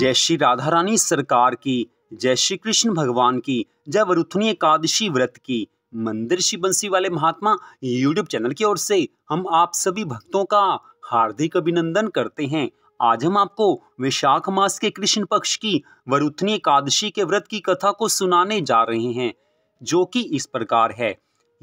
जय श्री राधा रानी सरकार की जय श्री कृष्ण भगवान की जय वरुथनी एकादशी व्रत की मंदिर श्री बंसी वाले महात्मा यूट्यूब चैनल की ओर से हम आप सभी भक्तों का हार्दिक अभिनंदन करते हैं आज हम आपको विशाख मास के कृष्ण पक्ष की वरुथनी एकादशी के व्रत की कथा को सुनाने जा रहे हैं जो कि इस प्रकार है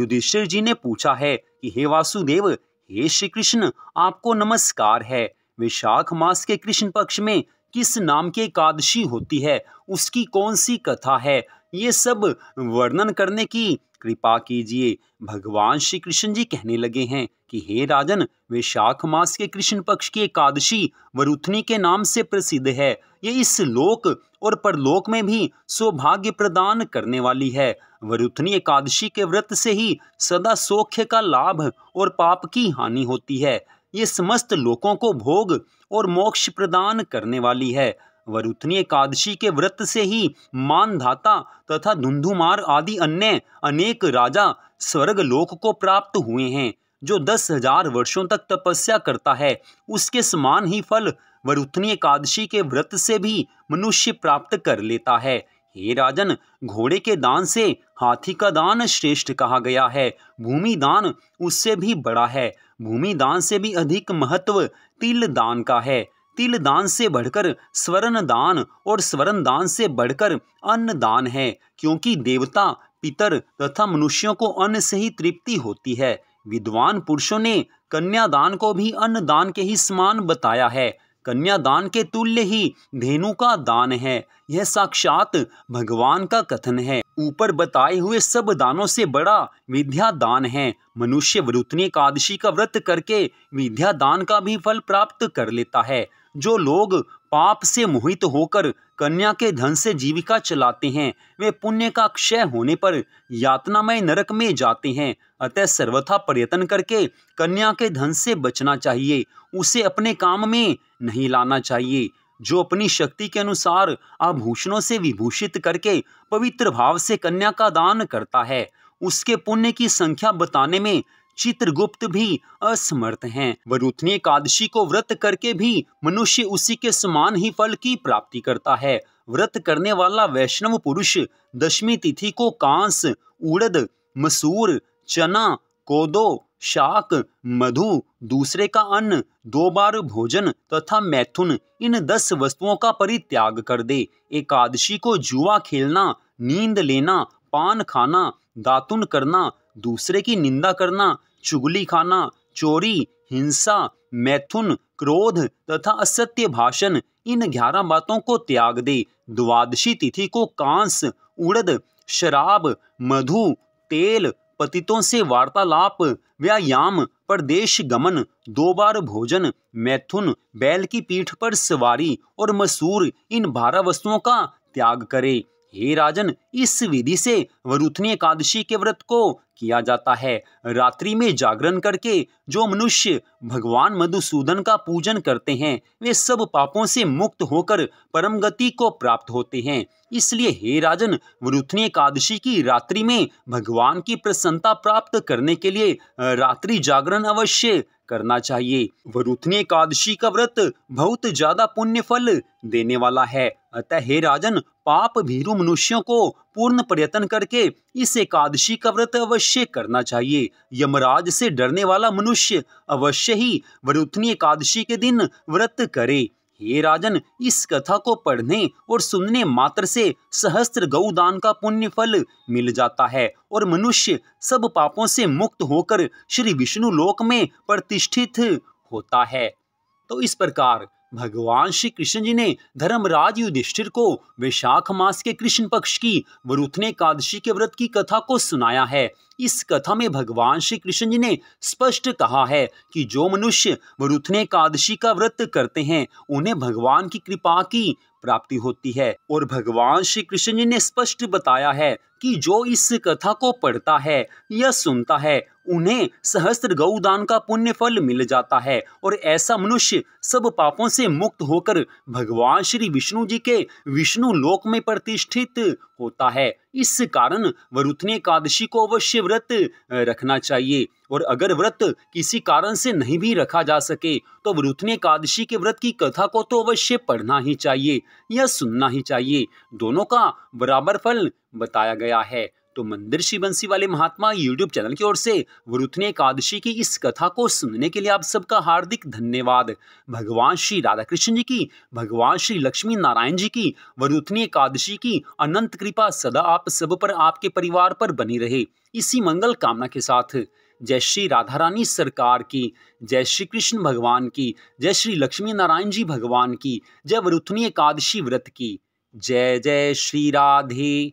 युधिष्ठिर जी ने पूछा है कि हे वासुदेव हे श्री कृष्ण आपको नमस्कार है विशाख मास के कृष्ण पक्ष में किस नाम के एकादशी होती है उसकी कौन सी कथा है ये सब वर्णन करने की कृपा कीजिए भगवान श्री कृष्ण जी कहने लगे हैं कि हे राजन वैशाख मास के कृष्ण पक्ष की एकादशी वरुथनी के नाम से प्रसिद्ध है ये इस लोक और परलोक में भी सौभाग्य प्रदान करने वाली है वरुथनी एकादशी के व्रत से ही सदा सौख्य का लाभ और पाप की हानि होती है ये समस्त लोगों को भोग और मोक्ष प्रदान करने वाली है वरुथनी एकादशी के व्रत से ही मानधाता तथा धुंधुमार आदि अन्य अनेक राजा स्वर्ग लोक को प्राप्त हुए हैं जो दस हजार वर्षों तक तपस्या करता है उसके समान ही फल वरुथनी एकादशी के व्रत से भी मनुष्य प्राप्त कर लेता है हे राजन घोड़े के दान से हाथी का दान श्रेष्ठ कहा गया है भूमि दान उससे भी बड़ा है भूमि दान से भी अधिक महत्व तिल दान का है तिल दान से बढ़कर स्वर्ण दान और स्वर्ण दान से बढ़कर अन्न दान है क्योंकि देवता पितर तथा मनुष्यों को अन्न से ही तृप्ति होती है विद्वान पुरुषों ने कन्यादान को भी अन्न दान के ही समान बताया है कन्यादान के तुल्य ही धेनु का दान है यह साक्षात भगवान का कथन है ऊपर बताए हुए सब दानों से बड़ा विद्या दान है मनुष्य वरुतनी एकादशी का व्रत करके विद्या दान का भी फल प्राप्त कर लेता है जो लोग पाप से मोहित होकर कन्या के धन से जीविका चलाते हैं वे पुण्य का क्षय होने पर यातनामय नरक में जाते हैं अतः सर्वथा प्रयत्न करके कन्या के धन से बचना चाहिए उसे अपने काम में नहीं लाना चाहिए जो अपनी शक्ति के अनुसार आभूषणों से विभूषित करके पवित्र भाव से कन्या का दान करता है उसके पुण्य की संख्या बताने में चित्रगुप्त भी असमर्थ हैं वरुथनी एकादशी को व्रत करके भी मनुष्य उसी के समान ही फल की प्राप्ति करता है व्रत करने वाला वैष्णव पुरुष दशमी तिथि को कांस उड़द मसूर चना कोदो शाक मधु दूसरे का अन्न दो बार भोजन तथा मैथुन इन दस वस्तुओं का परित्याग कर दे एकादशी को जुआ खेलना नींद लेना पान खाना दातुन करना दूसरे की निंदा करना चुगली खाना चोरी हिंसा मैथुन क्रोध तथा असत्य भाषण इन ग्यारह बातों को त्याग दे द्वादशी तिथि को कांस उड़द शराब मधु तेल पतितों से वार्तालाप व्यायाम प्रदेश गमन दो बार भोजन मैथुन बैल की पीठ पर सवारी और मसूर इन बारह वस्तुओं का त्याग करे हे राजन इस विधि से वरुथनी एकादशी के व्रत को किया जाता है रात्रि में जागरण करके जो मनुष्य भगवान मधुसूदन का पूजन करते हैं वे सब पापों से मुक्त होकर परम गति को प्राप्त होते हैं इसलिए हे राजन वरुथनी एकादशी की रात्रि में भगवान की प्रसन्नता प्राप्त करने के लिए रात्रि जागरण अवश्य करना चाहिए वरुथनी एकादशी का व्रत बहुत ज्यादा पुण्य फल देने वाला है अतः हे राजन पाप भीरु मनुष्यों को पूर्ण प्रयत्न करके इस एकादशी का व्रत अवश्य करना चाहिए यमराज से डरने वाला मनुष्य अवश्य ही वरुथनी एकादशी के दिन व्रत करे हे राजन इस कथा को पढ़ने और सुनने मात्र से सहस्त्र गौदान का पुण्य फल मिल जाता है और मनुष्य सब पापों से मुक्त होकर श्री विष्णु लोक में प्रतिष्ठित होता है तो इस प्रकार भगवान श्री कृष्ण जी ने धर्मराज युधिष्ठिर को वैशाख मास के कृष्ण पक्ष की वरुथने एकादशी के व्रत की कथा को सुनाया है इस कथा में भगवान श्री कृष्ण जी ने स्पष्ट कहा है कि जो मनुष्य वरुथने एकादशी का व्रत करते हैं उन्हें भगवान की कृपा की प्राप्ति होती है और भगवान श्री कृष्ण जी ने स्पष्ट बताया है कि जो इस कथा को पढ़ता है या सुनता है उन्हें सहस्त्र गौदान का पुण्य फल मिल जाता है और ऐसा मनुष्य सब पापों से मुक्त होकर भगवान श्री विष्णु जी के विष्णु लोक में प्रतिष्ठित होता है इस कारण वरुतनी एकादशी को अवश्य व्रत रखना चाहिए और अगर व्रत किसी कारण से नहीं भी रखा जा सके तो वरुतनी एकादशी के व्रत की कथा को तो अवश्य पढ़ना ही चाहिए या सुनना ही चाहिए दोनों का बराबर फल बताया गया है तो मंदिर श्री बंसी वाले महात्मा यूट्यूब चैनल की ओर से वरुथनी एकादशी की इस कथा को सुनने के लिए आप सबका हार्दिक धन्यवाद भगवान श्री राधा कृष्ण जी की भगवान श्री लक्ष्मी नारायण जी की वरुथनी एकादशी की अनंत कृपा सदा आप सब पर आपके परिवार पर बनी रहे इसी मंगल कामना के साथ जय श्री राधा रानी सरकार की जय श्री कृष्ण भगवान की जय श्री लक्ष्मी नारायण जी भगवान की जय वरुथनी एकादशी व्रत की जय जय श्री राधे